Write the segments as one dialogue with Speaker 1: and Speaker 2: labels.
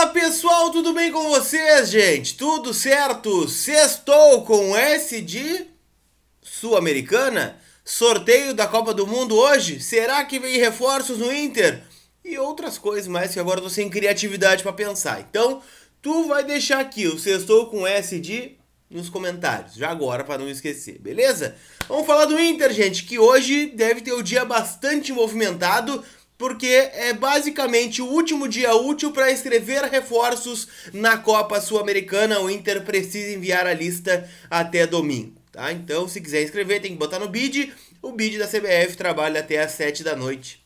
Speaker 1: Fala pessoal, tudo bem com vocês, gente? Tudo certo? Sextou com S de Sul-Americana? Sorteio da Copa do Mundo hoje? Será que vem reforços no Inter? E outras coisas mais que agora eu tô sem criatividade para pensar. Então, tu vai deixar aqui o Sextou com S de nos comentários, já agora para não esquecer, beleza? Vamos falar do Inter, gente, que hoje deve ter o um dia bastante movimentado porque é basicamente o último dia útil para escrever reforços na Copa Sul-Americana. O Inter precisa enviar a lista até domingo. Tá? Então, se quiser escrever, tem que botar no bid. O bid da CBF trabalha até às 7 da noite.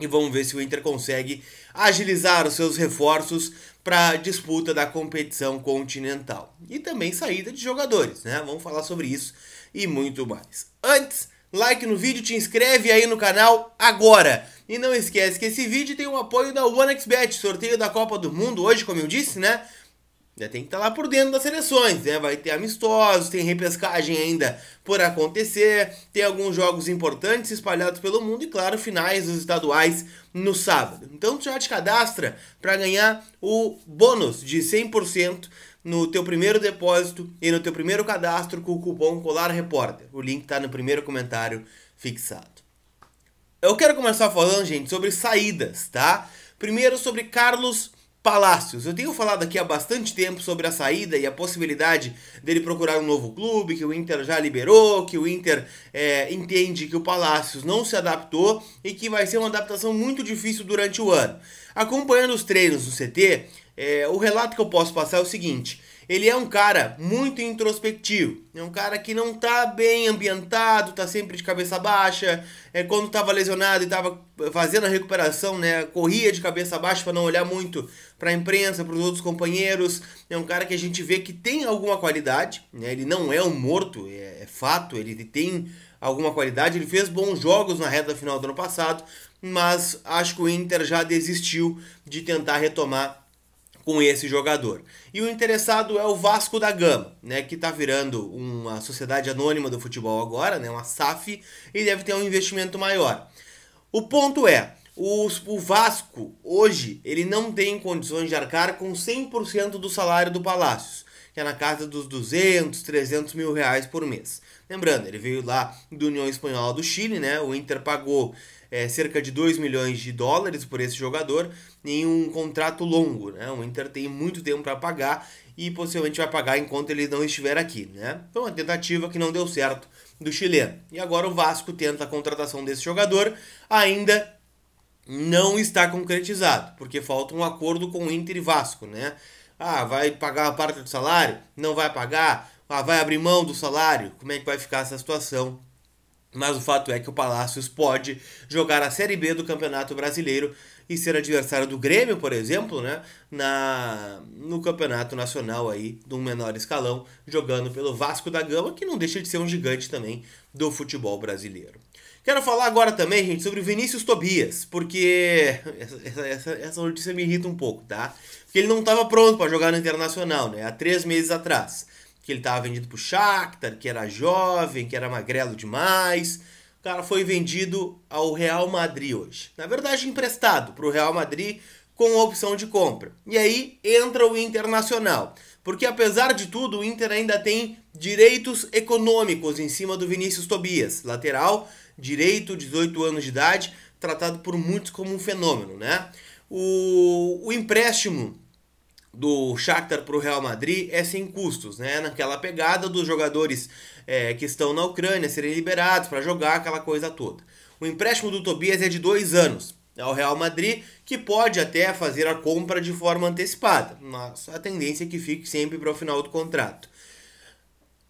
Speaker 1: E vamos ver se o Inter consegue agilizar os seus reforços para a disputa da competição continental. E também saída de jogadores, né? Vamos falar sobre isso e muito mais. Antes, like no vídeo, te inscreve aí no canal agora. E não esquece que esse vídeo tem o apoio da OneXBet, sorteio da Copa do Mundo hoje, como eu disse, né? Já tem que estar tá lá por dentro das seleções, né? Vai ter amistosos, tem repescagem ainda por acontecer, tem alguns jogos importantes espalhados pelo mundo e, claro, finais dos estaduais no sábado. Então, tu já te cadastra para ganhar o bônus de 100% no teu primeiro depósito e no teu primeiro cadastro com o cupom Colar Repórter. O link está no primeiro comentário fixado. Eu quero começar falando, gente, sobre saídas, tá? Primeiro sobre Carlos Palácios. Eu tenho falado aqui há bastante tempo sobre a saída e a possibilidade dele procurar um novo clube, que o Inter já liberou, que o Inter é, entende que o Palácios não se adaptou e que vai ser uma adaptação muito difícil durante o ano. Acompanhando os treinos do CT, é, o relato que eu posso passar é o seguinte: ele é um cara muito introspectivo, é um cara que não tá bem ambientado, tá sempre de cabeça baixa. É quando tava lesionado e tava fazendo a recuperação, né, corria de cabeça baixa para não olhar muito para a imprensa, para os outros companheiros. É um cara que a gente vê que tem alguma qualidade, né? Ele não é um morto, é, é fato, ele tem alguma qualidade, ele fez bons jogos na reta final do ano passado, mas acho que o Inter já desistiu de tentar retomar com esse jogador. E o interessado é o Vasco da Gama, né, que está virando uma sociedade anônima do futebol agora, né, uma SAF, e deve ter um investimento maior. O ponto é, o o Vasco hoje ele não tem condições de arcar com 100% do salário do Palácios, que é na casa dos 200, 300 mil reais por mês. Lembrando, ele veio lá do União Espanhola do Chile, né, o Inter pagou é, cerca de 2 milhões de dólares por esse jogador em um contrato longo. Né? O Inter tem muito tempo para pagar e possivelmente vai pagar enquanto ele não estiver aqui. Né? Então, uma tentativa que não deu certo do chileno. E agora o Vasco tenta a contratação desse jogador, ainda não está concretizado, porque falta um acordo com o Inter e Vasco. Né? Ah, vai pagar a parte do salário? Não vai pagar? Ah, vai abrir mão do salário? Como é que vai ficar essa situação mas o fato é que o Palácios pode jogar a Série B do Campeonato Brasileiro e ser adversário do Grêmio, por exemplo, né, na no Campeonato Nacional aí de um menor escalão, jogando pelo Vasco da Gama, que não deixa de ser um gigante também do futebol brasileiro. Quero falar agora também, gente, sobre o Vinícius Tobias, porque essa, essa, essa notícia me irrita um pouco, tá? Porque ele não estava pronto para jogar no Internacional, né, há três meses atrás que ele estava vendido o Shakhtar, que era jovem, que era magrelo demais. O cara foi vendido ao Real Madrid hoje. Na verdade, emprestado para o Real Madrid com opção de compra. E aí entra o Internacional. Porque apesar de tudo, o Inter ainda tem direitos econômicos em cima do Vinícius Tobias, lateral, direito, 18 anos de idade, tratado por muitos como um fenômeno, né? O, o empréstimo do Shakhtar para o Real Madrid é sem custos, né? Naquela pegada dos jogadores é, que estão na Ucrânia serem liberados para jogar aquela coisa toda. O empréstimo do Tobias é de dois anos é ao Real Madrid, que pode até fazer a compra de forma antecipada, mas a tendência é que fique sempre para o final do contrato.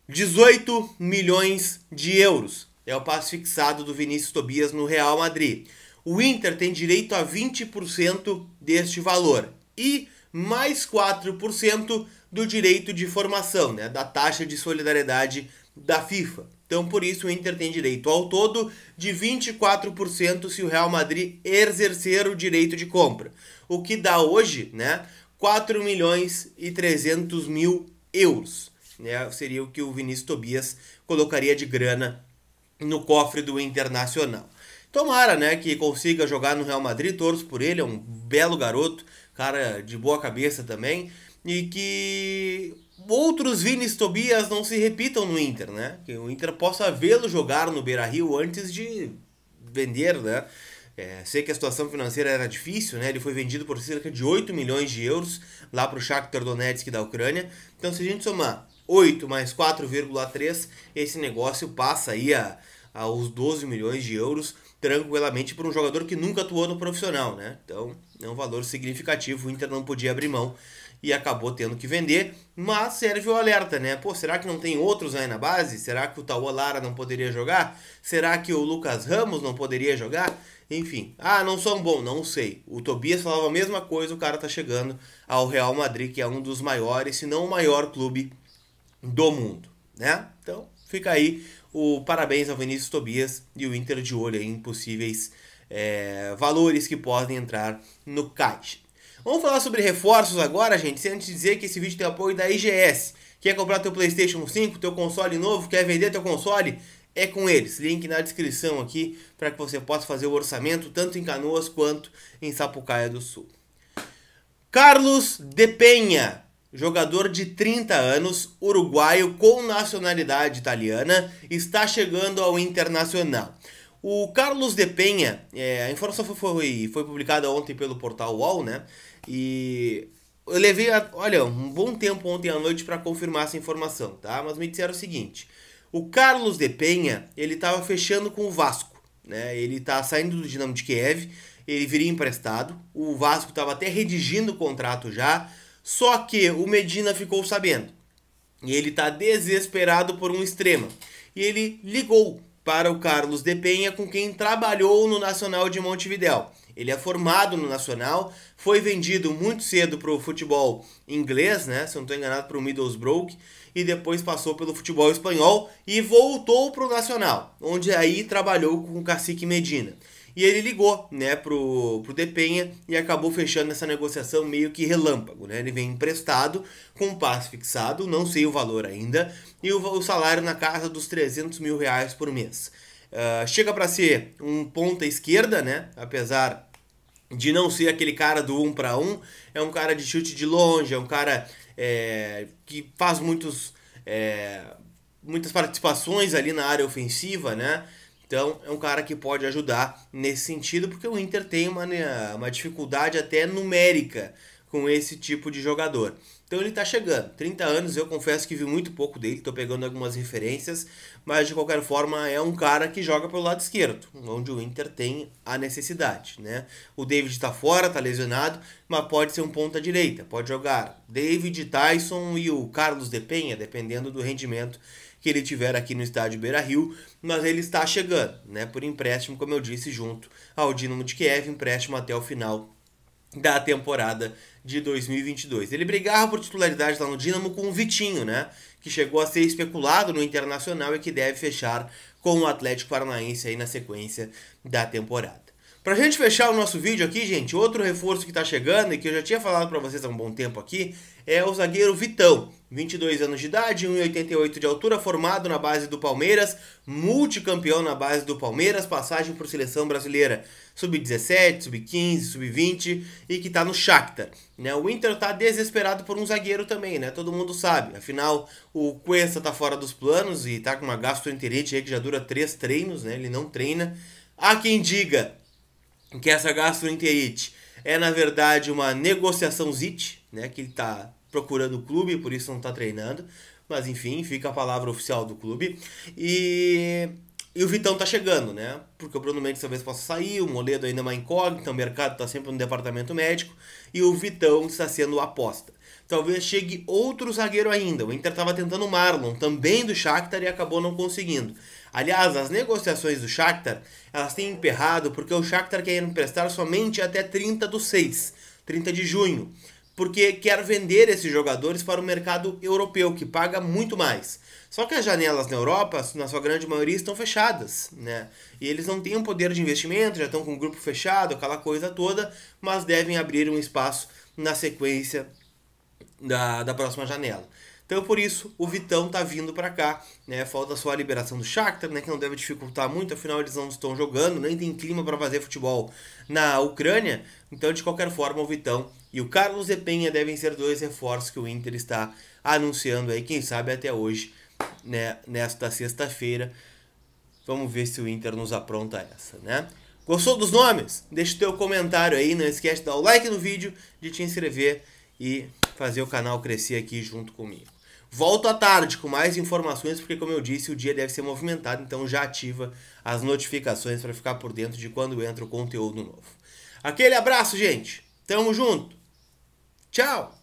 Speaker 1: 18 milhões de euros é o passo fixado do Vinícius Tobias no Real Madrid. O Inter tem direito a 20% deste valor e mais 4% do direito de formação, né, da taxa de solidariedade da FIFA. Então, por isso, o Inter tem direito ao todo de 24% se o Real Madrid exercer o direito de compra. O que dá hoje, né, 4 milhões e 300 mil euros. Né, seria o que o Vinícius Tobias colocaria de grana no cofre do Internacional. Tomara, né, que consiga jogar no Real Madrid, torço por ele, é um belo garoto, cara de boa cabeça também, e que outros Vinis Tobias não se repitam no Inter, né? Que o Inter possa vê-lo jogar no Beira-Rio antes de vender, né? É, sei que a situação financeira era difícil, né? Ele foi vendido por cerca de 8 milhões de euros lá para o Shakhtar Donetsk da Ucrânia. Então, se a gente somar 8 mais 4,3, esse negócio passa aí a, aos 12 milhões de euros tranquilamente por um jogador que nunca atuou no profissional, né? Então é um valor significativo, o Inter não podia abrir mão e acabou tendo que vender, mas serve o alerta, né? Pô, será que não tem outros aí na base? Será que o Tauô Lara não poderia jogar? Será que o Lucas Ramos não poderia jogar? Enfim, ah, não são bom, não sei. O Tobias falava a mesma coisa, o cara tá chegando ao Real Madrid, que é um dos maiores, se não o maior clube do mundo, né? Então, fica aí o parabéns ao Vinícius Tobias e o Inter de olho em possíveis é, valores que podem entrar no CAD. Vamos falar sobre reforços agora, gente. Sem antes dizer que esse vídeo tem apoio da IGS. Quer comprar teu PlayStation 5, teu console novo, quer vender teu console? É com eles. Link na descrição aqui para que você possa fazer o orçamento tanto em Canoas quanto em Sapucaia do Sul. Carlos De Penha Jogador de 30 anos, uruguaio com nacionalidade italiana, está chegando ao Internacional. O Carlos de Penha, é, a informação foi, foi, foi publicada ontem pelo portal UOL, né? E eu levei, a, olha, um bom tempo ontem à noite para confirmar essa informação, tá? Mas me disseram o seguinte: o Carlos de Penha, ele estava fechando com o Vasco, né? Ele está saindo do Dinamo de Kiev, ele viria emprestado. O Vasco estava até redigindo o contrato já, só que o Medina ficou sabendo. E ele está desesperado por um extrema. E ele ligou para o Carlos de Penha, com quem trabalhou no Nacional de Montevidéu. Ele é formado no Nacional, foi vendido muito cedo para o futebol inglês, né? Se eu não estou enganado, para o Middlesbrough, e depois passou pelo futebol espanhol e voltou para o Nacional, onde aí trabalhou com o Cacique Medina. E ele ligou, né, pro, pro Depenha e acabou fechando essa negociação meio que relâmpago, né? Ele vem emprestado, com um passe fixado, não sei o valor ainda, e o, o salário na casa dos 300 mil reais por mês. Uh, chega para ser um ponta esquerda, né? Apesar de não ser aquele cara do um para um, é um cara de chute de longe, é um cara é, que faz muitos, é, muitas participações ali na área ofensiva, né? Então é um cara que pode ajudar nesse sentido, porque o Inter tem uma, né, uma dificuldade até numérica com esse tipo de jogador. Então ele está chegando, 30 anos, eu confesso que vi muito pouco dele, estou pegando algumas referências, mas de qualquer forma é um cara que joga pelo lado esquerdo, onde o Inter tem a necessidade, né? O David está fora, está lesionado, mas pode ser um ponta direita, pode jogar David, Tyson e o Carlos de Penha, dependendo do rendimento que ele tiver aqui no estádio Beira Rio, mas ele está chegando, né? Por empréstimo, como eu disse, junto ao Dinamo de Kiev, empréstimo até o final da temporada de 2022. Ele brigava por titularidade lá no Dinamo com o Vitinho, né? Que chegou a ser especulado no Internacional e que deve fechar com o Atlético Paranaense aí na sequência da temporada. Pra gente fechar o nosso vídeo aqui, gente, outro reforço que tá chegando e que eu já tinha falado para vocês há um bom tempo aqui é o zagueiro Vitão, 22 anos de idade, 1,88 de altura, formado na base do Palmeiras, multicampeão na base do Palmeiras, passagem por seleção brasileira sub-17, sub-15, sub-20 e que está no Shakhtar. Né? O Inter está desesperado por um zagueiro também, né? Todo mundo sabe. Afinal, o Cuesta está fora dos planos e está com uma gastroenterite aí que já dura três treinos, né? Ele não treina. Há quem diga que essa gastroenterite é na verdade uma negociação zit, né? Que ele está procurando o clube, por isso não está treinando. Mas enfim, fica a palavra oficial do clube. E, e o Vitão está chegando, né? Porque o Bruno Mendes talvez possa sair, o Moledo ainda é uma incógnita, o mercado está sempre no departamento médico. E o Vitão está sendo aposta. Talvez chegue outro zagueiro ainda. O Inter estava tentando o Marlon, também do Shakhtar, e acabou não conseguindo. Aliás, as negociações do Shakhtar, elas têm emperrado porque o Shakhtar quer emprestar somente até 30 do 6, 30 de junho porque quer vender esses jogadores para o mercado europeu, que paga muito mais. Só que as janelas na Europa, na sua grande maioria, estão fechadas, né? E eles não têm um poder de investimento, já estão com um grupo fechado, aquela coisa toda, mas devem abrir um espaço na sequência da, da próxima janela. Então, por isso, o Vitão tá vindo para cá, né? Falta só a liberação do Shakhtar, né? Que não deve dificultar muito, afinal eles não estão jogando, nem tem clima para fazer futebol na Ucrânia. Então, de qualquer forma, o Vitão e o Carlos de Penha devem ser dois reforços que o Inter está anunciando aí, quem sabe até hoje, né, nesta sexta-feira. Vamos ver se o Inter nos apronta essa, né? Gostou dos nomes? Deixa o teu comentário aí, não esquece de dar o like no vídeo, de te inscrever e fazer o canal crescer aqui junto comigo. Volto à tarde com mais informações, porque como eu disse, o dia deve ser movimentado, então já ativa as notificações para ficar por dentro de quando entra o conteúdo novo. Aquele abraço, gente. Tamo junto. Tchau!